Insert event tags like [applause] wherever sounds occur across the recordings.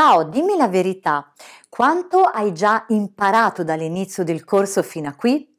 Ciao, dimmi la verità, quanto hai già imparato dall'inizio del corso fino a qui?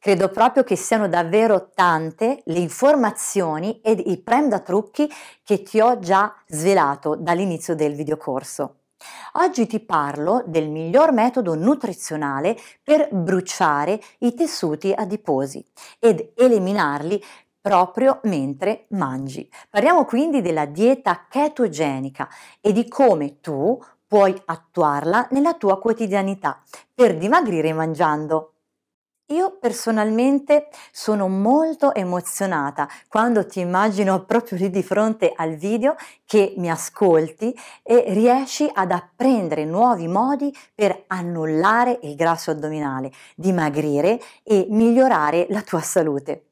Credo proprio che siano davvero tante le informazioni ed i trucchi che ti ho già svelato dall'inizio del videocorso. Oggi ti parlo del miglior metodo nutrizionale per bruciare i tessuti adiposi ed eliminarli proprio mentre mangi. Parliamo quindi della dieta chetogenica e di come tu puoi attuarla nella tua quotidianità per dimagrire mangiando. Io personalmente sono molto emozionata quando ti immagino [laughs] proprio lì di fronte al video che mi ascolti e riesci ad apprendere nuovi modi per annullare il grasso addominale, dimagrire e migliorare la tua salute.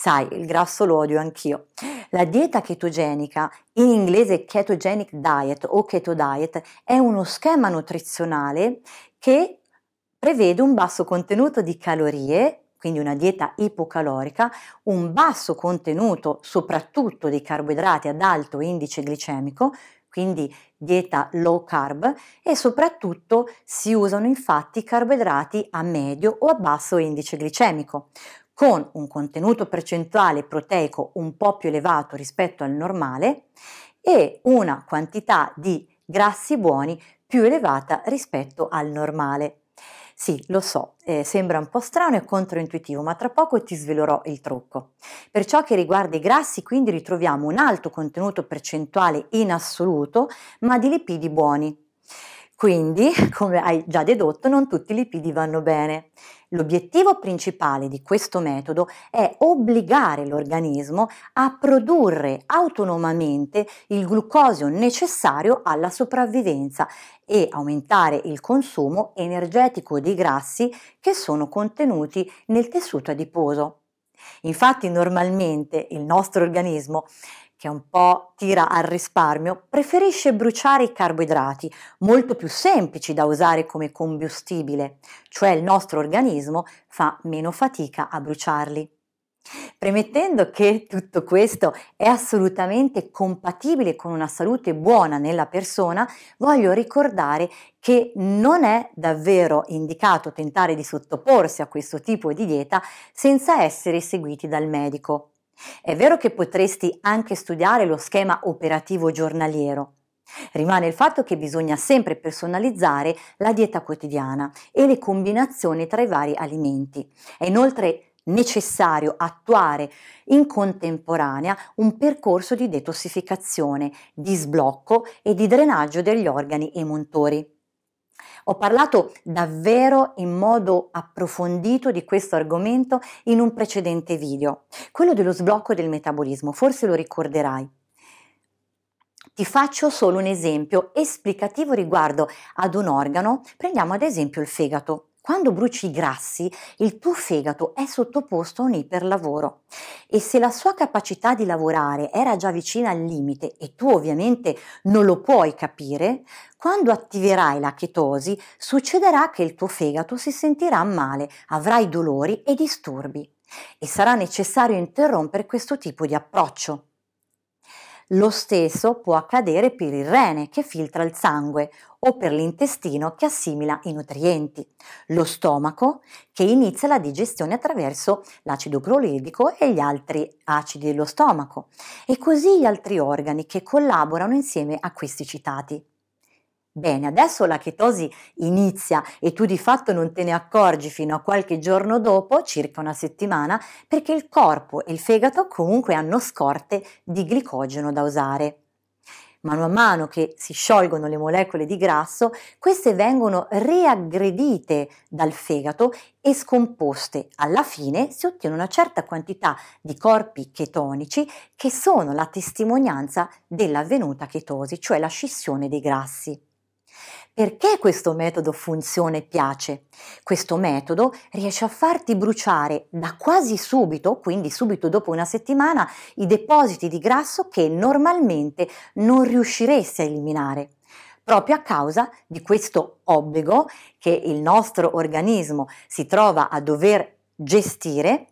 Sai, il grasso lo odio anch'io. La dieta chetogenica, in inglese ketogenic diet o keto diet, è uno schema nutrizionale che prevede un basso contenuto di calorie, quindi una dieta ipocalorica, un basso contenuto soprattutto di carboidrati ad alto indice glicemico, quindi dieta low carb e soprattutto si usano infatti carboidrati a medio o a basso indice glicemico con un contenuto percentuale proteico un po' più elevato rispetto al normale e una quantità di grassi buoni più elevata rispetto al normale. Sì, lo so, eh, sembra un po' strano e controintuitivo, ma tra poco ti svelerò il trucco. Per ciò che riguarda i grassi, quindi ritroviamo un alto contenuto percentuale in assoluto, ma di lipidi buoni, quindi, [laughs] come hai già dedotto, non tutti i lipidi vanno bene. L'obiettivo principale di questo metodo è obbligare l'organismo a produrre autonomamente il glucosio necessario alla sopravvivenza e aumentare il consumo energetico dei grassi che sono contenuti nel tessuto adiposo. Infatti normalmente il nostro organismo che un po' tira al risparmio, preferisce bruciare i carboidrati, molto più semplici da usare come combustibile, cioè il nostro organismo fa meno fatica a bruciarli. Premettendo che tutto questo è assolutamente compatibile con una salute buona nella persona, voglio ricordare che non è davvero indicato tentare di sottoporsi a questo tipo di dieta senza essere seguiti dal medico. È vero che potresti anche studiare lo schema operativo giornaliero. Rimane il fatto che bisogna sempre personalizzare la dieta quotidiana e le combinazioni tra i vari alimenti. È inoltre necessario attuare in contemporanea un percorso di detossificazione, di sblocco e di drenaggio degli organi e montori. Ho parlato davvero in modo approfondito di questo argomento in un precedente video, quello dello sblocco del metabolismo, forse lo ricorderai. Ti faccio solo un esempio esplicativo riguardo ad un organo, prendiamo ad esempio il fegato. Quando bruci i grassi, il tuo fegato è sottoposto a un iperlavoro e se la sua capacità di lavorare era già vicina al limite e tu ovviamente non lo puoi capire, quando attiverai la chetosi succederà che il tuo fegato si sentirà male, avrai dolori e disturbi e sarà necessario interrompere questo tipo di approccio. Lo stesso può accadere per il rene che filtra il sangue o per l'intestino che assimila i nutrienti, lo stomaco che inizia la digestione attraverso l'acido crolidico e gli altri acidi dello stomaco e così gli altri organi che collaborano insieme a questi citati. Bene, adesso la chetosi inizia e tu di fatto non te ne accorgi fino a qualche giorno dopo, circa una settimana, perché il corpo e il fegato comunque hanno scorte di glicogeno da usare. Mano a mano che si sciolgono le molecole di grasso, queste vengono reaggredite dal fegato e scomposte. Alla fine si ottiene una certa quantità di corpi chetonici che sono la testimonianza dell'avvenuta chetosi, cioè la scissione dei grassi. Perché questo metodo funziona e piace? Questo metodo riesce a farti bruciare da quasi subito, quindi subito dopo una settimana, i depositi di grasso che normalmente non riusciresti a eliminare proprio a causa di questo obbligo che il nostro organismo si trova a dover gestire,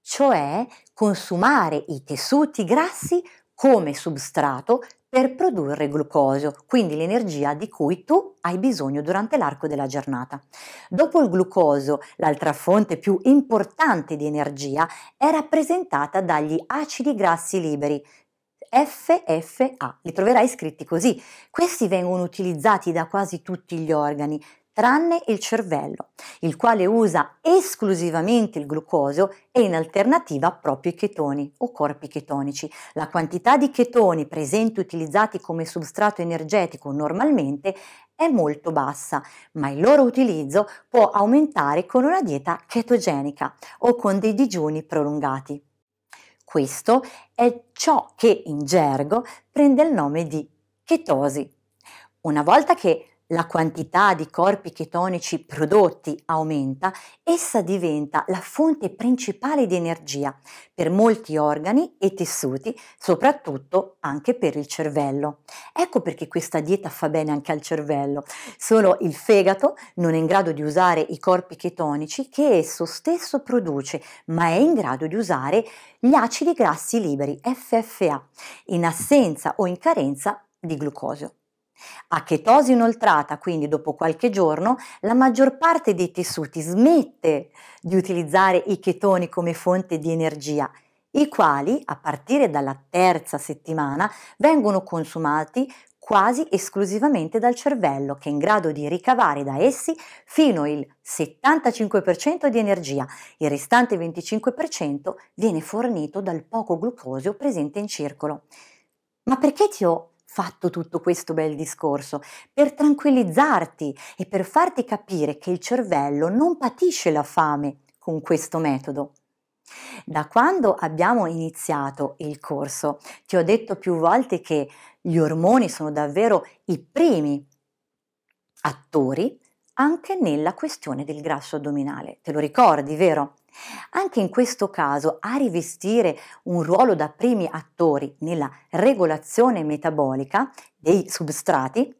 cioè consumare i tessuti grassi come substrato per produrre glucosio, quindi l'energia di cui tu hai bisogno durante l'arco della giornata. Dopo il glucosio, l'altra fonte più importante di energia è rappresentata dagli acidi grassi liberi, FFA, li troverai scritti così. Questi vengono utilizzati da quasi tutti gli organi, tranne il cervello, il quale usa esclusivamente il glucosio e in alternativa proprio i chetoni o corpi chetonici. La quantità di chetoni presenti utilizzati come substrato energetico normalmente è molto bassa, ma il loro utilizzo può aumentare con una dieta chetogenica o con dei digiuni prolungati. Questo è ciò che in gergo prende il nome di chetosi. Una volta che la quantità di corpi chetonici prodotti aumenta, essa diventa la fonte principale di energia per molti organi e tessuti, soprattutto anche per il cervello. Ecco perché questa dieta fa bene anche al cervello. Solo il fegato non è in grado di usare i corpi chetonici che esso stesso produce, ma è in grado di usare gli acidi grassi liberi FFA in assenza o in carenza di glucosio. A chetosi inoltrata, quindi dopo qualche giorno, la maggior parte dei tessuti smette di utilizzare i chetoni come fonte di energia, i quali, a partire dalla terza settimana, vengono consumati quasi esclusivamente dal cervello, che è in grado di ricavare da essi fino il 75% di energia, il restante 25% viene fornito dal poco glucosio presente in circolo. Ma perché ti ho fatto tutto questo bel discorso? Per tranquillizzarti e per farti capire che il cervello non patisce la fame con questo metodo. Da quando abbiamo iniziato il corso ti ho detto più volte che gli ormoni sono davvero i primi attori anche nella questione del grasso addominale. Te lo ricordi, vero? Anche in questo caso a rivestire un ruolo da primi attori nella regolazione metabolica dei substrati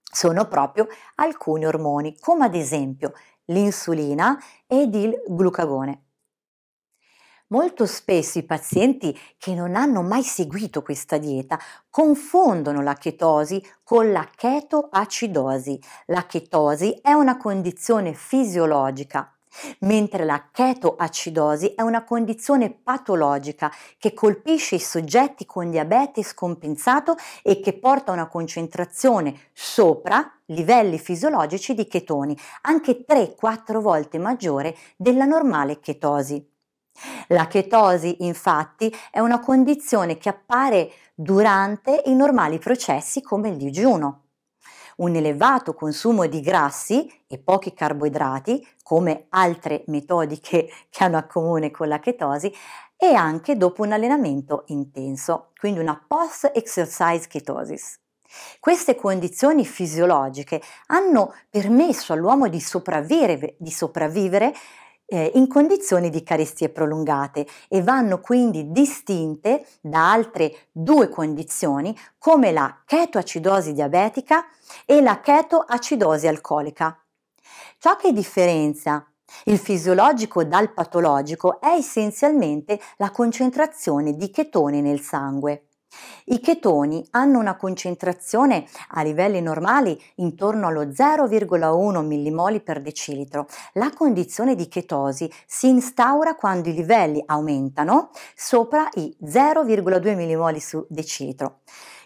sono proprio alcuni ormoni, come ad esempio l'insulina ed il glucagone. Molto spesso i pazienti che non hanno mai seguito questa dieta confondono la chetosi con la chetoacidosi. La chetosi è una condizione fisiologica mentre la chetoacidosi è una condizione patologica che colpisce i soggetti con diabete scompensato e che porta a una concentrazione sopra livelli fisiologici di chetoni, anche 3-4 volte maggiore della normale chetosi. La chetosi, infatti, è una condizione che appare durante i normali processi come il digiuno un elevato consumo di grassi e pochi carboidrati, come altre metodiche [laughs] che hanno a comune con la chetosi, e anche dopo un allenamento intenso, quindi una post-exercise chetosis. Queste condizioni fisiologiche hanno permesso all'uomo di sopravvivere, di sopravvivere eh, in condizioni di carestie prolungate e vanno quindi distinte da altre due condizioni come la chetoacidosi diabetica e la chetoacidosi alcolica. Ciò che differenzia il fisiologico dal patologico è essenzialmente la concentrazione di chetone nel sangue. I chetoni hanno una concentrazione a livelli normali intorno allo 0,1 millimoli per decilitro. La condizione di chetosi si instaura quando i livelli aumentano sopra i 0,2 millimoli su decilitro.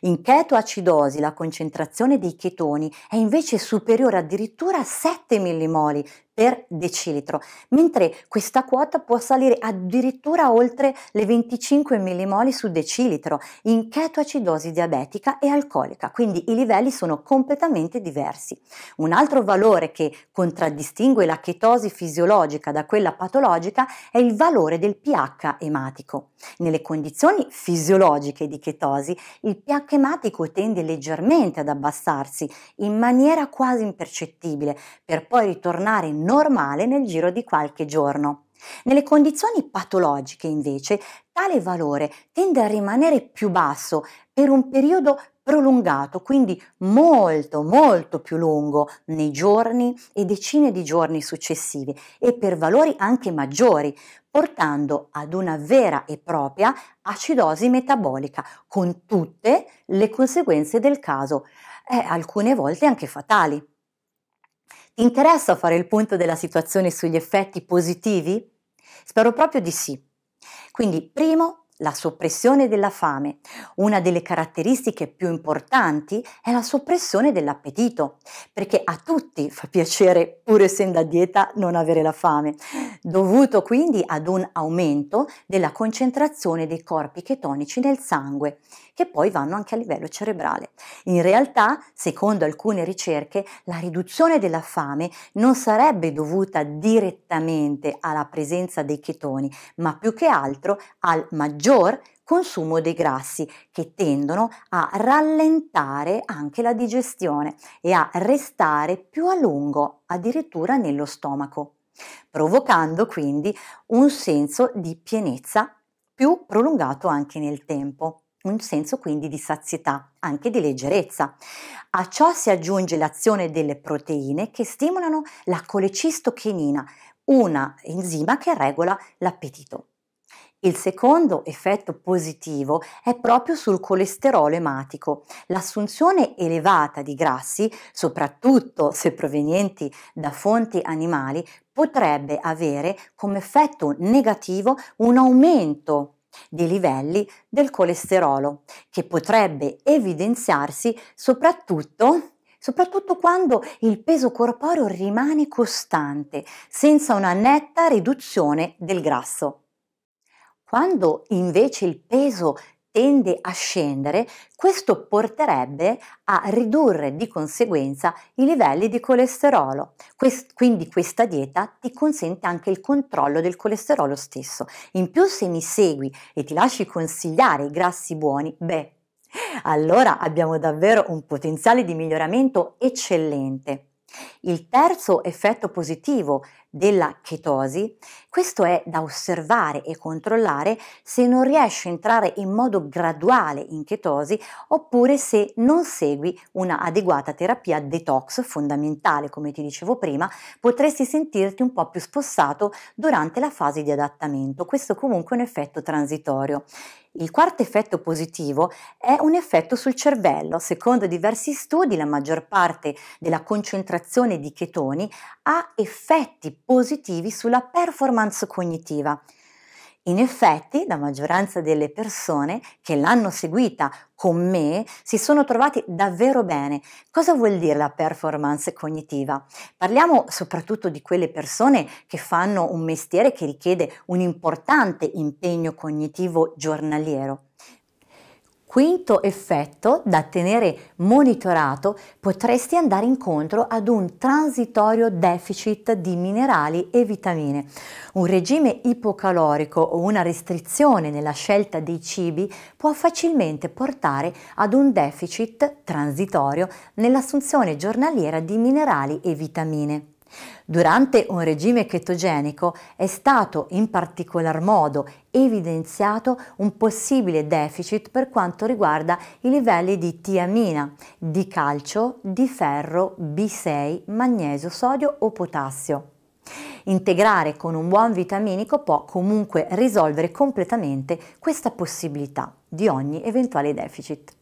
In chetoacidosi la concentrazione dei chetoni è invece superiore addirittura a 7 millimoli per decilitro, mentre questa quota può salire addirittura oltre le 25 millimoli su decilitro in chetoacidosi diabetica e alcolica, quindi i livelli sono completamente diversi. Un altro valore che contraddistingue la chetosi fisiologica da quella patologica è il valore del pH ematico. Nelle condizioni fisiologiche di chetosi, il pH matematico tende leggermente ad abbassarsi in maniera quasi impercettibile per poi ritornare normale nel giro di qualche giorno. Nelle condizioni patologiche invece tale valore tende a rimanere più basso per un periodo prolungato, quindi molto molto più lungo nei giorni e decine di giorni successivi e per valori anche maggiori, portando ad una vera e propria acidosi metabolica, con tutte le conseguenze del caso, eh, alcune volte anche fatali. Ti interessa fare il punto della situazione sugli effetti positivi? Spero proprio di sì. Quindi, primo, la soppressione della fame. Una delle caratteristiche più importanti è la soppressione dell'appetito, perché a tutti fa piacere, pur essendo a dieta, non avere la fame, dovuto quindi ad un aumento della concentrazione dei corpi chetonici nel sangue che poi vanno anche a livello cerebrale. In realtà, secondo alcune ricerche, la riduzione della fame non sarebbe dovuta direttamente alla presenza dei chetoni, ma più che altro al maggior consumo dei grassi che tendono a rallentare anche la digestione e a restare più a lungo addirittura nello stomaco, provocando quindi un senso di pienezza più prolungato anche nel tempo un senso quindi di sazietà, anche di leggerezza. A ciò si aggiunge l'azione delle proteine che stimolano la colecistochinina, una enzima che regola l'appetito. Il secondo effetto positivo è proprio sul colesterolo ematico. L'assunzione elevata di grassi, soprattutto se provenienti da fonti animali, potrebbe avere come effetto negativo un aumento dei livelli del colesterolo, che potrebbe evidenziarsi soprattutto soprattutto quando il peso corporeo rimane costante, senza una netta riduzione del grasso. Quando invece il peso tende a scendere, questo porterebbe a ridurre di conseguenza i livelli di colesterolo. Quest- quindi questa dieta ti consente anche il controllo del colesterolo stesso. In più se mi segui e ti lasci consigliare i grassi buoni, beh, allora abbiamo davvero un potenziale di miglioramento eccellente. Il terzo effetto positivo della chetosi, questo è da osservare e controllare se non riesci a entrare in modo graduale in chetosi oppure se non segui una adeguata terapia detox fondamentale, come ti dicevo prima, potresti sentirti un po' più spossato durante la fase di adattamento. Questo comunque è un effetto transitorio. Il quarto effetto positivo è un effetto sul cervello. Secondo diversi studi, la maggior parte della concentrazione di chetoni ha effetti positivi sulla performance cognitiva. In effetti, la maggioranza delle persone che l'hanno seguita con me si sono trovati davvero bene. Cosa vuol dire la performance cognitiva? Parliamo soprattutto di quelle persone che fanno un mestiere che richiede un importante impegno cognitivo giornaliero. Quinto effetto da tenere monitorato, potresti andare incontro ad un transitorio deficit di minerali e vitamine. Un regime ipocalorico o una restrizione nella scelta dei cibi può facilmente portare ad un deficit transitorio nell'assunzione giornaliera di minerali e vitamine. Durante un regime chetogenico è stato in particolar modo evidenziato un possibile deficit per quanto riguarda i livelli di tiamina, di calcio, di ferro, B6, magnesio, sodio o potassio. Integrare con un buon vitaminico può comunque risolvere completamente questa possibilità di ogni eventuale deficit.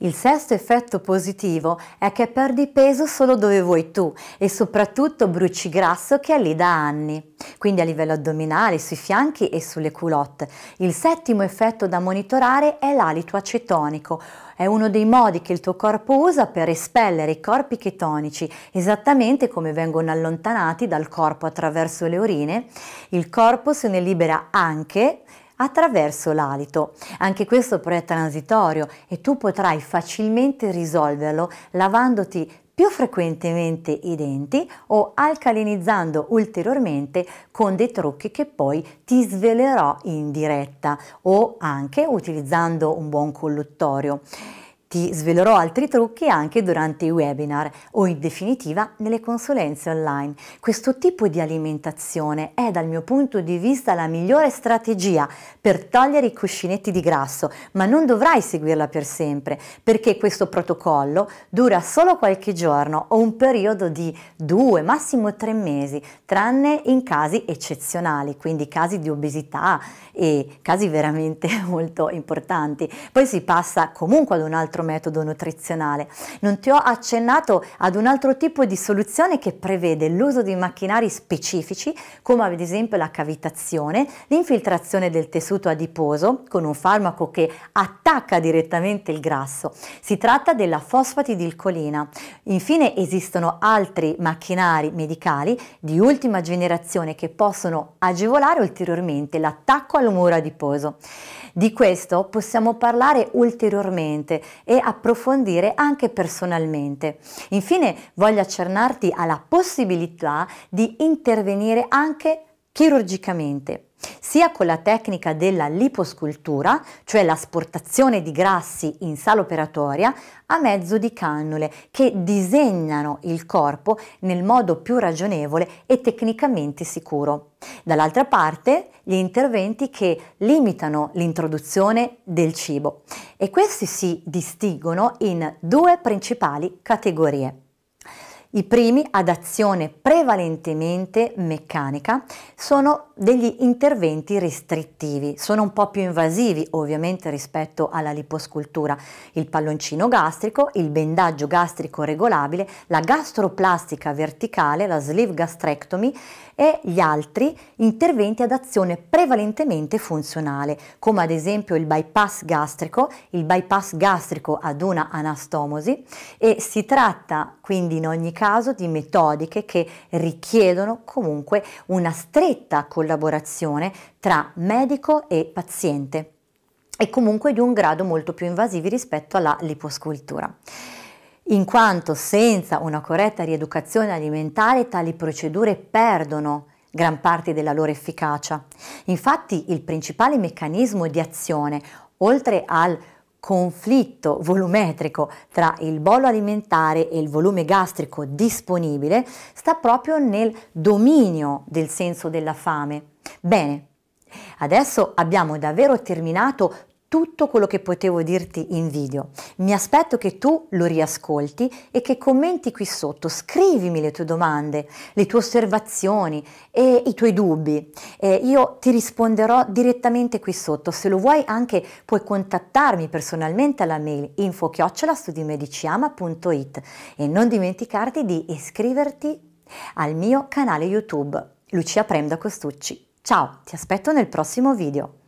Il sesto effetto positivo è che perdi peso solo dove vuoi tu e soprattutto bruci grasso che è lì da anni, quindi a livello addominale, sui fianchi e sulle culotte. Il settimo effetto da monitorare è l'alito acetonico. È uno dei modi che il tuo corpo usa per espellere i corpi chetonici, esattamente come vengono allontanati dal corpo attraverso le urine. Il corpo se ne libera anche attraverso l'alito. Anche questo però è transitorio e tu potrai facilmente risolverlo lavandoti più frequentemente i denti o alcalinizzando ulteriormente con dei trucchi che poi ti svelerò in diretta o anche utilizzando un buon colluttorio. Ti svelerò altri trucchi anche durante i webinar o in definitiva nelle consulenze online. Questo tipo di alimentazione è dal mio punto di vista la migliore strategia per togliere i cuscinetti di grasso, ma non dovrai seguirla per sempre perché questo protocollo dura solo qualche giorno o un periodo di due, massimo tre mesi, tranne in casi eccezionali, quindi casi di obesità e casi veramente [laughs] molto importanti. Poi si passa comunque ad un altro altro metodo nutrizionale. Non ti ho accennato ad un altro tipo di soluzione che prevede l'uso di macchinari specifici come ad esempio la cavitazione, l'infiltrazione del tessuto adiposo con un farmaco che attacca direttamente il grasso. Si tratta della fosfatidilcolina. Infine esistono altri macchinari medicali di ultima generazione che possono agevolare ulteriormente l'attacco al muro adiposo. Di questo possiamo parlare ulteriormente e approfondire anche personalmente. Infine voglio accernarti alla possibilità di intervenire anche chirurgicamente sia con la tecnica della liposcultura, cioè l'asportazione di grassi in sala operatoria, a mezzo di cannule che disegnano il corpo nel modo più ragionevole e tecnicamente sicuro. Dall'altra parte gli interventi che limitano l'introduzione del cibo e questi si distinguono in due principali categorie. I primi, ad azione prevalentemente meccanica, sono degli interventi restrittivi, sono un po' più invasivi ovviamente rispetto alla liposcultura, il palloncino gastrico, il bendaggio gastrico regolabile, la gastroplastica verticale, la sleeve gastrectomy e gli altri interventi ad azione prevalentemente funzionale, come ad esempio il bypass gastrico, il bypass gastrico ad una anastomosi e si tratta quindi in ogni caso di metodiche che richiedono comunque una stretta collaborazione tra medico e paziente e comunque di un grado molto più invasivi rispetto alla liposcultura in quanto senza una corretta rieducazione alimentare tali procedure perdono gran parte della loro efficacia. Infatti il principale meccanismo di azione, oltre al conflitto volumetrico tra il bollo alimentare e il volume gastrico disponibile, sta proprio nel dominio del senso della fame. Bene, adesso abbiamo davvero terminato tutto quello che potevo dirti in video. Mi aspetto che tu lo riascolti e che commenti qui sotto, scrivimi le tue domande, le tue osservazioni e i tuoi dubbi. Eh, io ti risponderò direttamente qui sotto, se lo vuoi anche puoi contattarmi personalmente alla mail info-studimediciama.it e non dimenticarti di iscriverti al mio canale YouTube Lucia Prem da Costucci. Ciao, ti aspetto nel prossimo video.